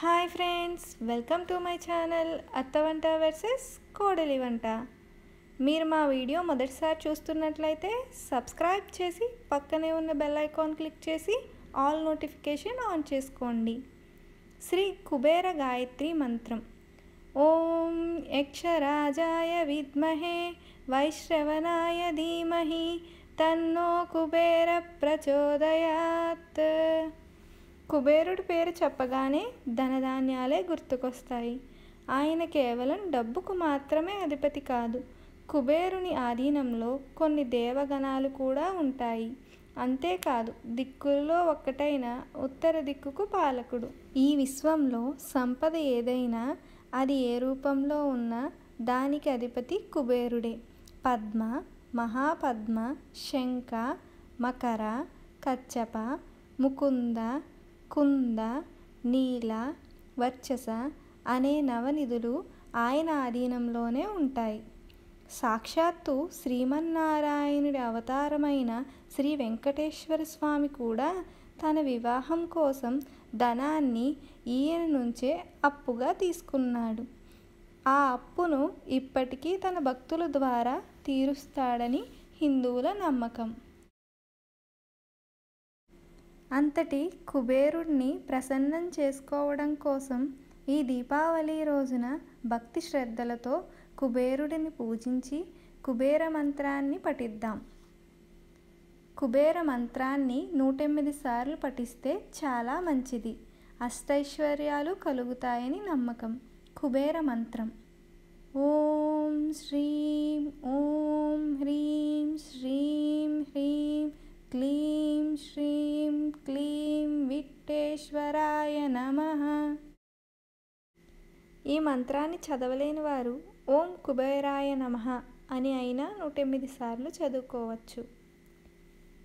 hi friends welcome to my channel అత్త వంట versus కోడలి వంట మీరు మా వీడియో మొదటిసారి చూస్తున్నట్లయితే సబ్స్క్రైబ్ చేసి పక్కనే ఉన్న బెల్ ఐకాన్ క్లిక్ చేసి ఆల్ నోటిఫికేషన్ ఆన్ చేసుకోండి శ్రీ కుబేర గాయత్రి మంత్రం ఓం యక్షరాజాయ విద్మహే వైశ్రవణాయ ధీమహి తన్నో కుబేర ప్రచోదయాత్ కుబేరుడి పేరు చెప్పగానే ధనధాన్యాలే గుర్తుకొస్తాయి ఆయన కేవలం డబ్బుకు మాత్రమే అధిపతి కాదు కుబేరుని ఆధీనంలో కొన్ని దేవగణాలు కూడా ఉంటాయి అంతేకాదు దిక్కుల్లో ఒక్కటైన ఉత్తర దిక్కుకు పాలకుడు ఈ విశ్వంలో సంపద ఏదైనా అది ఏ రూపంలో ఉన్నా దానికి అధిపతి కుబేరుడే పద్మ మహాపద్మ శంఖ మకర కచ్చప ముకుంద కుంద నీల వర్చస అనే నవనిధులు ఆయన ఆధీనంలోనే ఉంటాయి సాక్షాత్తు శ్రీమన్నారాయణుడి అవతారమైన శ్రీ వెంకటేశ్వర స్వామి కూడా తన వివాహం కోసం ధనాన్ని ఈయన నుంచే అప్పుగా తీసుకున్నాడు ఆ అప్పును ఇప్పటికీ తన భక్తుల ద్వారా తీరుస్తాడని హిందువుల నమ్మకం అంతటి కుబేరుణ్ణి ప్రసన్నం చేసుకోవడం కోసం ఈ దీపావళి రోజున భక్తి శ్రద్ధలతో కుబేరుడిని పూజించి కుబేర మంత్రాన్ని పఠిద్దాం కుబేర మంత్రాన్ని నూటెనిమిది సార్లు పఠిస్తే చాలా మంచిది అష్టైశ్వర్యాలు కలుగుతాయని నమ్మకం కుబేర మంత్రం ఓం శ్రీం ఓం వెంకటేశ్వరాయ నమ ఈ మంత్రాన్ని చదవలేని వారు ఓం కుబేరాయ నమ అని అయినా నూట ఎనిమిది సార్లు చదువుకోవచ్చు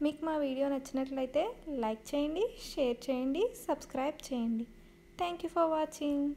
మీకు మా వీడియో నచ్చినట్లయితే లైక్ చేయండి షేర్ చేయండి సబ్స్క్రైబ్ చేయండి థ్యాంక్ యూ ఫర్ వాచింగ్